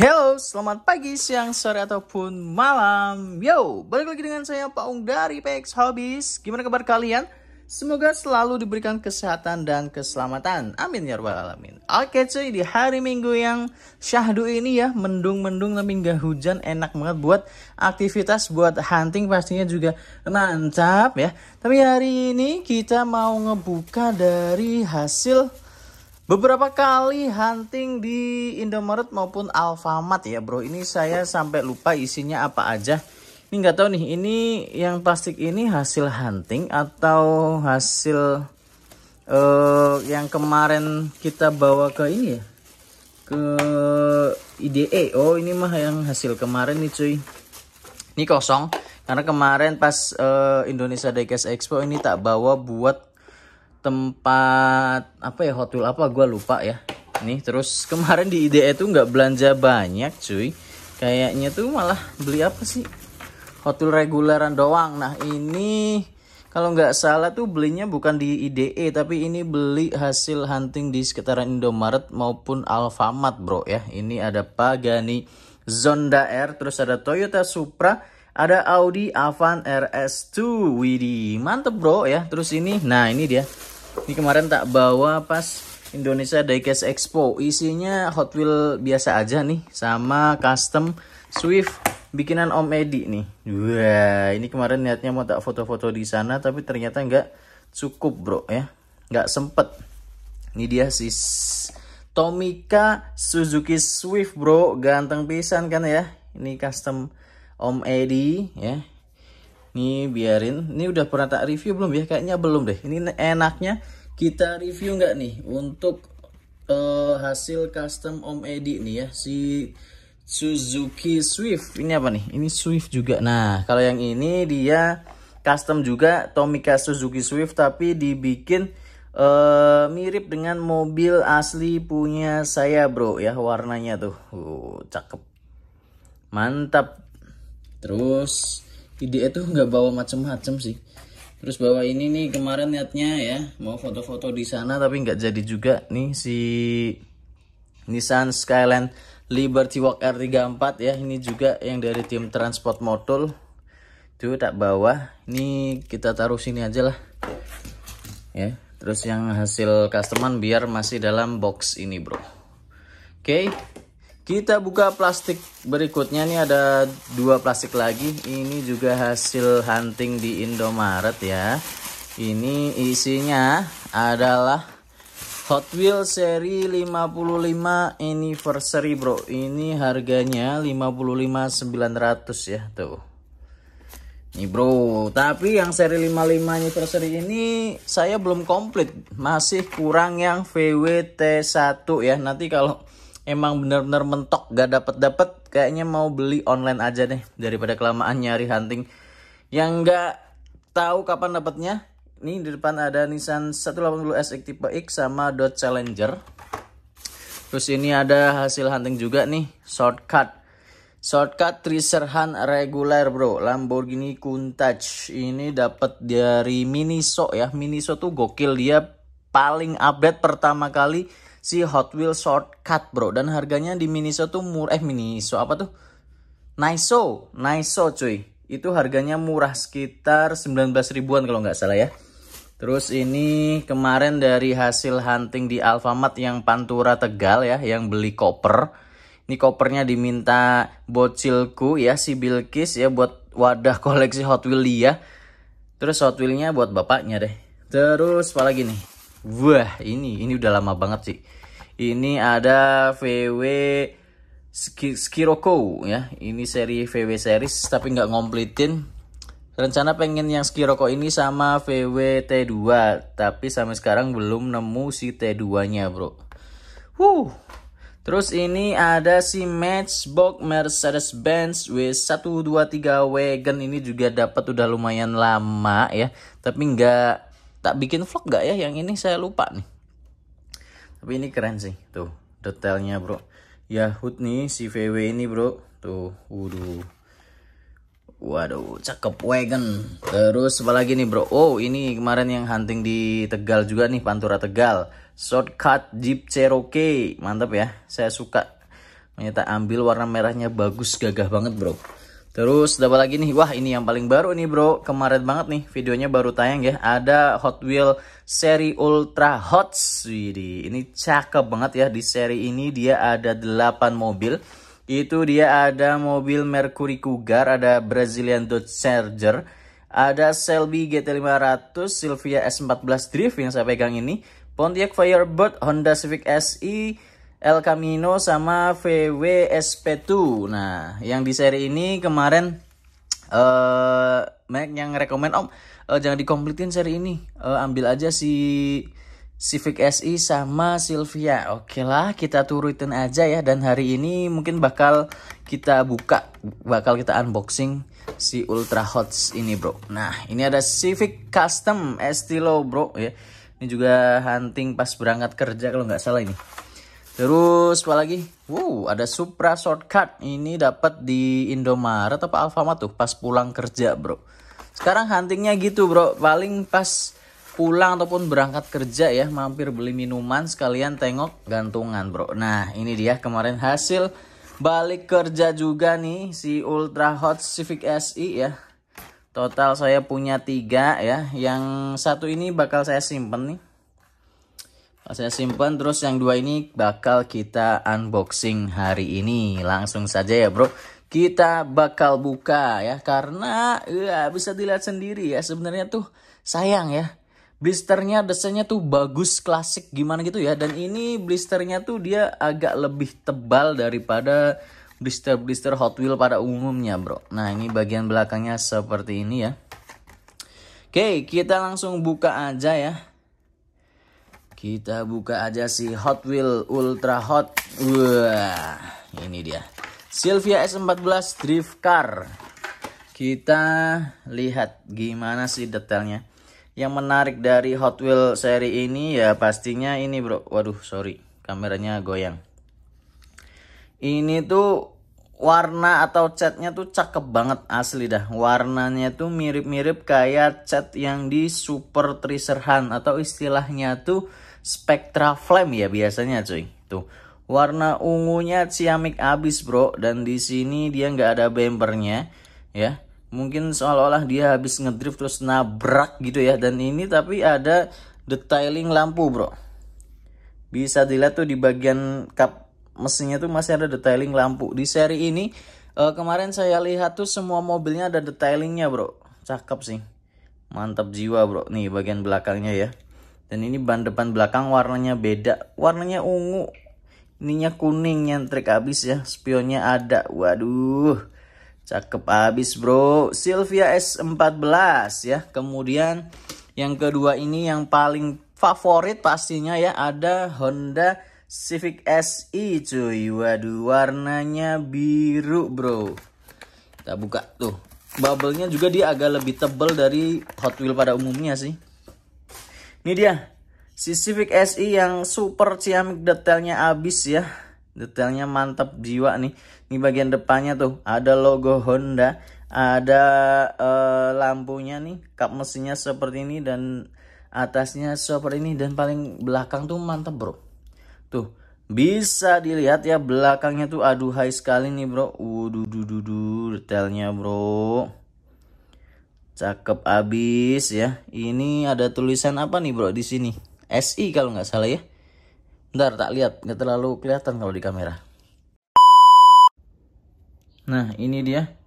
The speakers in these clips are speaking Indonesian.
Hello, selamat pagi, siang, sore, ataupun malam. Yo, balik lagi dengan saya Pak Ung dari PX Hobbies. Gimana kabar kalian? Semoga selalu diberikan kesehatan dan keselamatan. Amin ya rabbal alamin. Oke cuy, di hari Minggu yang syahdu ini ya, mendung-mendung tapi nggak hujan, enak banget buat aktivitas, buat hunting pastinya juga mantap ya. Tapi hari ini kita mau ngebuka dari hasil Beberapa kali hunting di Indomaret maupun Alfamart ya bro. Ini saya sampai lupa isinya apa aja. Ini nggak tahu nih. Ini yang plastik ini hasil hunting atau hasil uh, yang kemarin kita bawa ke ini ya ke IDE. Oh ini mah yang hasil kemarin nih cuy. Ini kosong karena kemarin pas uh, Indonesia Diecast Expo ini tak bawa buat tempat apa ya hotel apa gue lupa ya nih terus kemarin di IDE itu nggak belanja banyak cuy kayaknya tuh malah beli apa sih hotel reguleran doang nah ini kalau nggak salah tuh belinya bukan di IDE tapi ini beli hasil hunting di sekitaran Indomaret maupun Alfamart bro ya ini ada Pagani Zonda R terus ada Toyota Supra ada Audi Avan RS2. widi mantep bro ya. Terus ini, nah ini dia. Ini kemarin tak bawa pas Indonesia Diecast Expo. Isinya Hot Wheel biasa aja nih sama custom Swift bikinan Om Edi nih. Wah, ini kemarin niatnya mau tak foto-foto di sana tapi ternyata nggak cukup, Bro ya. Nggak sempet. Ini dia si Tomika Suzuki Swift, Bro. Ganteng pisan kan ya. Ini custom Om Edi ya. Ini biarin, ini udah pernah tak review belum ya? Kayaknya belum deh. Ini enaknya kita review nggak nih untuk uh, hasil custom Om Edi nih ya si Suzuki Swift. Ini apa nih? Ini Swift juga. Nah, kalau yang ini dia custom juga Tomica Suzuki Swift tapi dibikin uh, mirip dengan mobil asli punya saya, Bro ya warnanya tuh. Uh, cakep. Mantap terus ide itu nggak bawa macem-macem sih terus bawa ini nih kemarin niatnya ya mau foto-foto di sana tapi nggak jadi juga nih si Nissan Skyline Liberty Walk R34 ya ini juga yang dari tim Transport modul itu tak bawa ini kita taruh sini aja lah ya terus yang hasil customer biar masih dalam box ini bro oke okay. Kita buka plastik berikutnya nih ada dua plastik lagi. Ini juga hasil hunting di Indomaret ya. Ini isinya adalah Hot Wheels seri 55 anniversary bro. Ini harganya 55.900 ya tuh. Nih bro, tapi yang seri 55 anniversary ini saya belum komplit. Masih kurang yang VWT1 ya. Nanti kalau emang bener-bener mentok gak dapet dapet kayaknya mau beli online aja deh daripada kelamaan nyari hunting yang nggak tahu kapan dapetnya ini di depan ada Nissan 180S tipe X sama Dodge Challenger terus ini ada hasil hunting juga nih shortcut shortcut tracer hunt Regular bro Lamborghini Countach ini dapat dari Miniso ya Miniso tuh gokil dia paling update pertama kali si Hot Wheels Shortcut bro dan harganya di Miniso tuh murah eh Miniso apa tuh naiso naiso cuy itu harganya murah sekitar 19 ribuan kalau nggak salah ya terus ini kemarin dari hasil hunting di Alfamart yang Pantura Tegal ya yang beli koper ini kopernya diminta bocilku ya si Bilkis ya buat wadah koleksi Hot Wheels dia terus Hot Wheels-nya buat bapaknya deh terus apalagi lagi nih Wah, ini ini udah lama banget sih. Ini ada VW Skiroko ya. Ini seri VW series tapi nggak ngomplitin. Rencana pengen yang Skiroko ini sama VW T2, tapi sampai sekarang belum nemu si T2-nya, Bro. Wuh. Terus ini ada si Matchbox Mercedes Benz W123 Wagon ini juga dapat udah lumayan lama ya, tapi nggak tak bikin vlog gak ya yang ini saya lupa nih tapi ini keren sih tuh detailnya bro ya Yahut nih si VW ini bro tuh waduh waduh cakep wagon terus apalagi nih bro oh ini kemarin yang hunting di Tegal juga nih Pantura Tegal shortcut Jeep Cherokee mantap ya saya suka ternyata ambil warna merahnya bagus gagah banget bro Terus dapat lagi nih, wah ini yang paling baru nih bro, kemarin banget nih videonya baru tayang ya. Ada Hot Wheel seri Ultra Hot, jadi ini cakep banget ya di seri ini dia ada 8 mobil. Itu dia ada mobil Mercury Cougar, ada Brazilian Dodge Charger, ada Shelby GT500, Sylvia S14 Drift yang saya pegang ini, Pontiac Firebird, Honda Civic SE. El Camino sama VW SP2. Nah, yang di seri ini kemarin eh uh, yang rekomend Om uh, jangan dikomplitin seri ini. Uh, ambil aja si Civic SI sama Silvia. Oke lah, kita turutin aja ya dan hari ini mungkin bakal kita buka, bakal kita unboxing si Ultra Hots ini, Bro. Nah, ini ada Civic Custom Estilo, Bro ya. Ini juga hunting pas berangkat kerja kalau nggak salah ini. Terus apa lagi? Wow, ada Supra Shortcut. Ini dapat di Indomaret atau Alfamart tuh pas pulang kerja, Bro. Sekarang huntingnya gitu, Bro. Paling pas pulang ataupun berangkat kerja ya, mampir beli minuman sekalian tengok gantungan, Bro. Nah, ini dia kemarin hasil balik kerja juga nih si Ultra Hot Civic SI e ya. Total saya punya tiga ya. Yang satu ini bakal saya simpen nih Nah, saya simpan terus yang dua ini bakal kita unboxing hari ini langsung saja ya bro kita bakal buka ya karena ya, bisa dilihat sendiri ya sebenarnya tuh sayang ya blisternya desainnya tuh bagus klasik gimana gitu ya dan ini blisternya tuh dia agak lebih tebal daripada blister-blister Hot Wheels pada umumnya bro nah ini bagian belakangnya seperti ini ya Oke kita langsung buka aja ya kita buka aja si Hot Wheel Ultra Hot. Wah, ini dia. Sylvia S14 Drift Car. Kita lihat gimana sih detailnya. Yang menarik dari Hot Wheel seri ini ya pastinya ini bro. Waduh, sorry. Kameranya goyang. Ini tuh warna atau catnya tuh cakep banget asli dah. Warnanya tuh mirip-mirip kayak cat yang di Super Tracer Hunt atau istilahnya tuh Spectra Flame ya biasanya cuy. Tuh. Warna ungunya ciamik abis bro dan di sini dia nggak ada bempernya ya. Mungkin seolah-olah dia habis ngedrift terus nabrak gitu ya dan ini tapi ada detailing lampu bro. Bisa dilihat tuh di bagian kap mesinnya tuh masih ada detailing lampu di seri ini uh, kemarin saya lihat tuh semua mobilnya ada detailingnya bro cakep sih mantap jiwa bro nih bagian belakangnya ya dan ini ban depan belakang warnanya beda warnanya ungu ininya kuning nyentrik abis ya spionnya ada waduh cakep abis bro Sylvia S14 ya kemudian yang kedua ini yang paling favorit pastinya ya ada Honda Civic SI cuy Waduh warnanya biru bro Kita buka tuh Bubblenya juga dia agak lebih tebal dari Hot Wheels pada umumnya sih Ini dia Si Civic SI yang super ciamik detailnya abis ya Detailnya mantap jiwa nih. Ini bagian depannya tuh ada logo Honda, ada uh, lampunya nih, kap mesinnya seperti ini dan atasnya seperti ini dan paling belakang tuh mantap, Bro. Tuh, bisa dilihat ya belakangnya tuh aduh aduhai sekali nih bro. Waduh, detailnya bro. Cakep abis ya. Ini ada tulisan apa nih bro di sini? SI kalau nggak salah ya. Ntar tak lihat, nggak terlalu kelihatan kalau di kamera. Nah ini dia.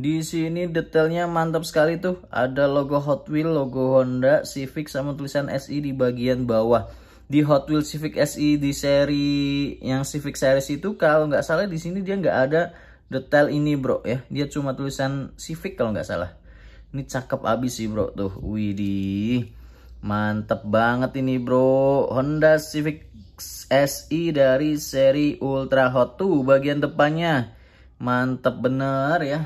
Di sini detailnya mantap sekali tuh. Ada logo Hot Wheels, logo Honda, Civic sama tulisan SI di bagian bawah di Hot Wheels Civic SE di seri yang Civic Series itu kalau nggak salah di sini dia nggak ada detail ini bro ya dia cuma tulisan Civic kalau nggak salah ini cakep abis sih bro tuh widih mantep banget ini bro Honda Civic SE dari seri Ultra Hot tuh bagian depannya mantep bener ya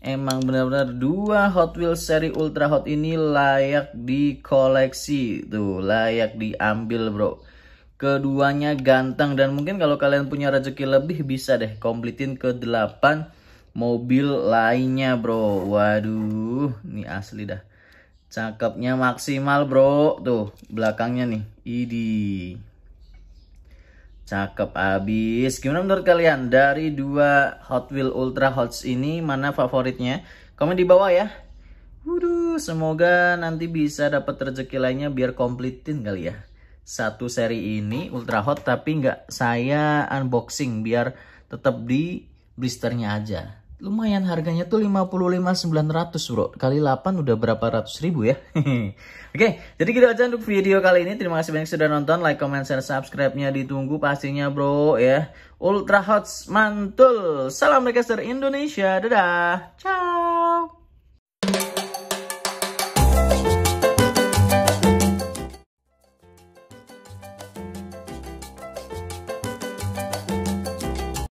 Emang benar-benar dua Hot Wheels seri Ultra Hot ini layak dikoleksi. Tuh, layak diambil, Bro. Keduanya ganteng dan mungkin kalau kalian punya rezeki lebih bisa deh komplitin ke delapan mobil lainnya, Bro. Waduh, ini asli dah. Cakepnya maksimal, Bro. Tuh, belakangnya nih. Idi. Cakep abis. Gimana menurut kalian? Dari dua Hot Wheel Ultra Hots ini, mana favoritnya? Komen di bawah ya. Waduh, semoga nanti bisa dapat rezeki lainnya biar komplitin kali ya. Satu seri ini Ultra Hot tapi nggak saya unboxing biar tetap di blisternya aja lumayan harganya tuh 55.900 bro kali 8 udah berapa ratus ribu ya oke okay, jadi kita gitu aja untuk video kali ini terima kasih banyak sudah nonton like comment share subscribe nya ditunggu pastinya bro ya ultra hot mantul salam recaster Indonesia dadah ciao